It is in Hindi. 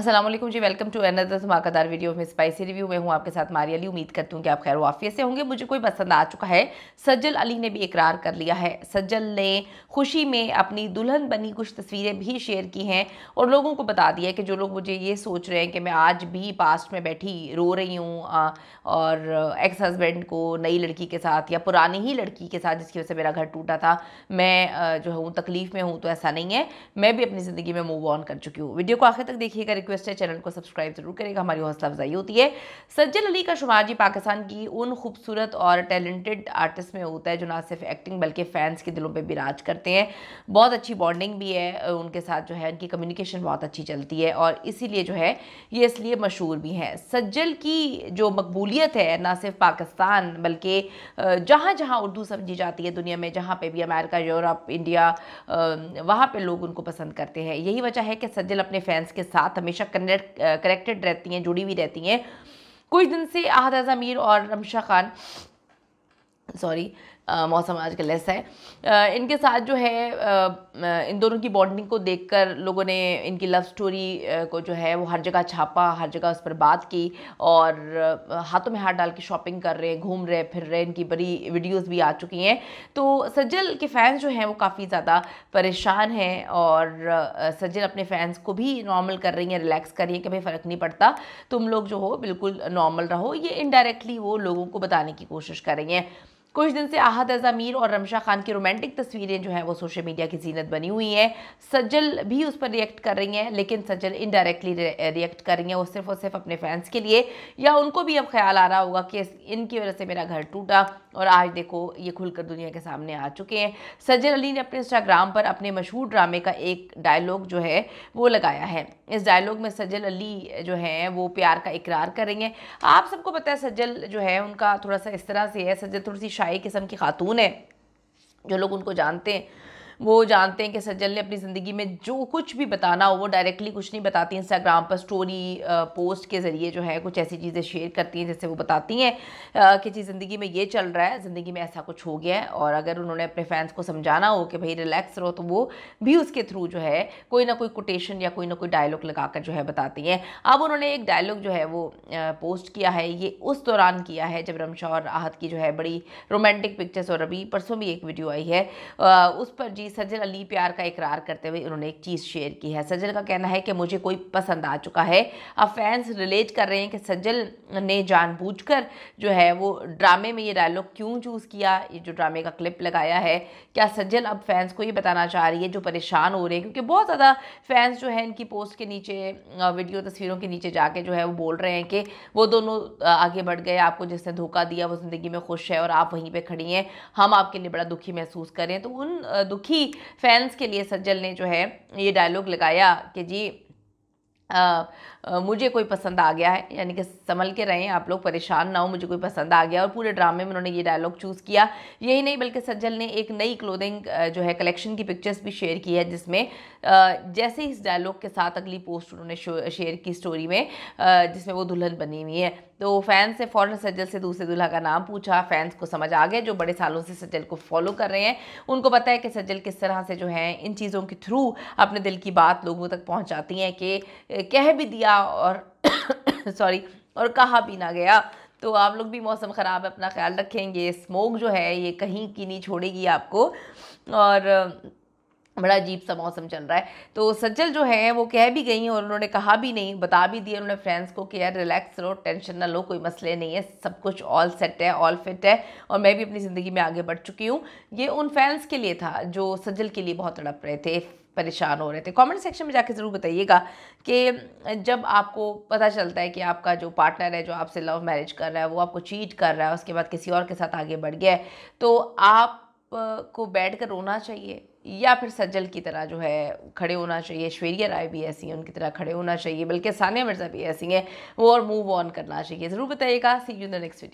Aslam ji welcome to another धमाकेदार वीडियो में स्पाइसी रिव्यू में हूँ आपके साथ मारी अली उम्मीद करती हूँ कि आप खैर वाफिया से होंगे मुझे कोई पसंद आ चुका है सज्जल अली ने भी इकरार कर लिया है सज्जल ने खुशी में अपनी दुल्हन बनी कुछ तस्वीरें भी शेयर की हैं और लोगों को बता दिया कि जो लोग मुझे ये सोच रहे हैं कि मैं आज भी पास्ट में बैठी रो रही हूँ और एक्स हस्बैंड को नई लड़की के साथ या पुरानी ही लड़की के साथ जिसकी वजह से मेरा घर टूटा था मैं जो हूँ तकलीफ़ में हूँ तो ऐसा नहीं है मैं भी अपनी ज़िंदगी में मूव ऑन कर चुकी हूँ वीडियो को आखिर तक देखिएगा रिक्वेस्ट है चैनल को सब्सक्राइब जरूर करेगा हमारी हौसला अफजाई होती है सज्जल अली का शुमार जी पाकिस्तान की उन खूबसूरत और टैलेंटेड आर्टिस्ट में होता है जो ना सिर्फ एक्टिंग बल्कि फैंस के दिलों पर भी राज करते हैं बहुत अच्छी बॉन्डिंग भी है उनके साथ जो है उनकी कम्युनिकेशन बहुत अच्छी चलती है और इसीलिए जो है ये इसलिए मशहूर भी हैं सज्जल की जो मकबूलियत है ना सिर्फ पाकिस्तान बल्कि जहाँ जहाँ उर्दू समझी जाती है दुनिया में जहाँ पर भी अमेरिका यूरोप इंडिया वहाँ पर लोग उनको पसंद करते हैं यही वजह है कि सज्जल अपने फैंस के साथ हमेशा हमेशा कनेक्टेड रहती हैं जुड़ी हुई रहती हैं कुछ दिन से अहद अजमीर और रमशा खान सॉरी मौसम आज का लेस है इनके साथ जो है इन दोनों की बॉन्डिंग को देखकर लोगों ने इनकी लव स्टोरी को जो है वो हर जगह छापा हर जगह उस पर बात की और हाथों में हाथ डाल के शॉपिंग कर रहे हैं घूम रहे फिर रहे इनकी बड़ी वीडियोस भी आ चुकी हैं तो सज्जल के फैंस जो हैं वो काफ़ी ज़्यादा परेशान हैं और सज्जल अपने फैंस को भी नॉर्मल कर रही हैं रिलैक्स कर रही हैं कि भाई फ़र्क नहीं पड़ता तुम लोग जो हो बिल्कुल नॉर्मल रहो ये इनडायरेक्टली वो लोगों को बताने की कोशिश कर रही हैं कुछ दिन से आहद अजामीर और रमशा खान की रोमांटिक तस्वीरें जो हैं वो सोशल मीडिया की जीनत बनी हुई हैं सज्जल भी उस पर रिएक्ट कर रही हैं लेकिन सज्जल इनडायरेक्टली रिएक्ट eh, कर रही हैं वो सिर्फ और सिर्फ अपने फैंस के लिए या उनको भी अब ख्याल आ रहा होगा कि इनकी वजह से मेरा घर टूटा और आज देखो ये खुलकर दुनिया के सामने आ चुके हैं सज्जन अली ने अपने इंस्टाग्राम पर अपने मशहूर ड्रामे का एक डायलॉग जो है वो लगाया है इस डायलॉग में सज्जल अली जो है वो प्यार का इकरार कर रही हैं आप सबको पता है सज्जल जो है उनका थोड़ा सा इस तरह से है सज्जल थोड़ी सी शाही किस्म की खातून है जो लोग उनको जानते हैं वो जानते हैं कि सज्जल ने अपनी ज़िंदगी में जो कुछ भी बताना हो वो डायरेक्टली कुछ नहीं बताती इंस्टाग्राम पर स्टोरी पोस्ट के ज़रिए जो है कुछ ऐसी चीज़ें शेयर करती हैं जैसे वो बताती हैं कि जी ज़िंदगी में ये चल रहा है ज़िंदगी में ऐसा कुछ हो गया है और अगर उन्होंने अपने फैंस को समझाना हो कि भाई रिलैक्स रहो तो वो भी उसके थ्रू जो है कोई ना कोई कोटेशन या कोई ना कोई डायलॉग लगाकर जो है बताती हैं अब उन्होंने एक डायलॉग जो है वो पोस्ट किया है ये उस दौरान किया है जब रमशा और राहत की जो है बड़ी रोमांटिक पिक्चर्स और अभी परसों भी एक वीडियो आई है उस पर जी सजल अली प्यार का इकरार करते हुए उन्होंने एक चीज़ शेयर की है सजल का कहना है कि मुझे कोई पसंद आ चुका है अब फैंस रिलेट कर रहे हैं कि सजल ने जानबूझकर जो है वो ड्रामे में ये डायलॉग क्यों चूज़ किया ये जो ड्रामे का क्लिप लगाया है क्या सज्जल अब फैंस को ये बताना चाह रही है जो परेशान हो रहे हैं क्योंकि बहुत ज़्यादा फैंस जो है इनकी पोस्ट के नीचे वीडियो तस्वीरों के नीचे जाके जो है वो बोल रहे हैं कि वो दोनों आगे बढ़ गए आपको जिसने धोखा दिया वो ज़िंदगी में खुश है और आप वहीं पर खड़ी हैं हम आपके लिए बड़ा दुखी महसूस करें तो उन दुखी फैंस के लिए सज्जल ने जो है ये डायलॉग लगाया कि जी आ, आ, मुझे कोई पसंद आ गया है यानी कि संभल के रहें आप लोग परेशान ना हो मुझे कोई पसंद आ गया और पूरे ड्रामे में उन्होंने ये डायलॉग चूज़ किया यही नहीं बल्कि सज्जल ने एक नई क्लोथिंग जो है कलेक्शन की पिक्चर्स भी शेयर की है जिसमें जैसे ही इस डायलॉग के साथ अगली पोस्ट उन्होंने शेयर की स्टोरी में जिसमें वो दुल्हन बनी हुई है तो फैंस से फ़ौरन सज्जल से दूसरे दुल्हा का नाम पूछा फैंस को समझ आ गया जो बड़े सालों से सज्जल को फॉलो कर रहे हैं उनको पता है कि सज्जल किस तरह से जो है इन चीज़ों के थ्रू अपने दिल की बात लोगों तक पहुँचाती हैं कि कह भी दिया और सॉरी और कहा भी ना गया तो आप लोग भी मौसम ख़राब है अपना ख्याल रखेंगे स्मोक जो है ये कहीं की नहीं छोड़ेगी आपको और बड़ा अजीब सा मौसम चल रहा है तो सज्जल जो है वो कह भी गई और उन्होंने कहा भी नहीं बता भी दिया उन्होंने फ्रेंड्स को कि यार रिलैक्स रहो टेंशन ना लो कोई मसले नहीं है सब कुछ ऑल सेट है ऑल फिट है और मैं भी अपनी ज़िंदगी में आगे बढ़ चुकी हूँ ये उन फैंस के लिए था जो सज्जल के लिए बहुत तड़प रहे थे परेशान हो रहे थे कमेंट सेक्शन में जाके ज़रूर बताइएगा कि जब आपको पता चलता है कि आपका जो पार्टनर है जो आपसे लव मैरिज कर रहा है वो आपको चीट कर रहा है उसके बाद किसी और के साथ आगे बढ़ गया है तो आप को बैठ कर रोना चाहिए या फिर सज्जल की तरह जो है खड़े होना चाहिए ऐश्वर्या राय भी ऐसी हैं उनकी तरह खड़े होना चाहिए बल्कि सानिया मिर्ज़ा भी ऐसी हैं वो और मूव ऑन करना चाहिए ज़रूर बताइएगा see you the next video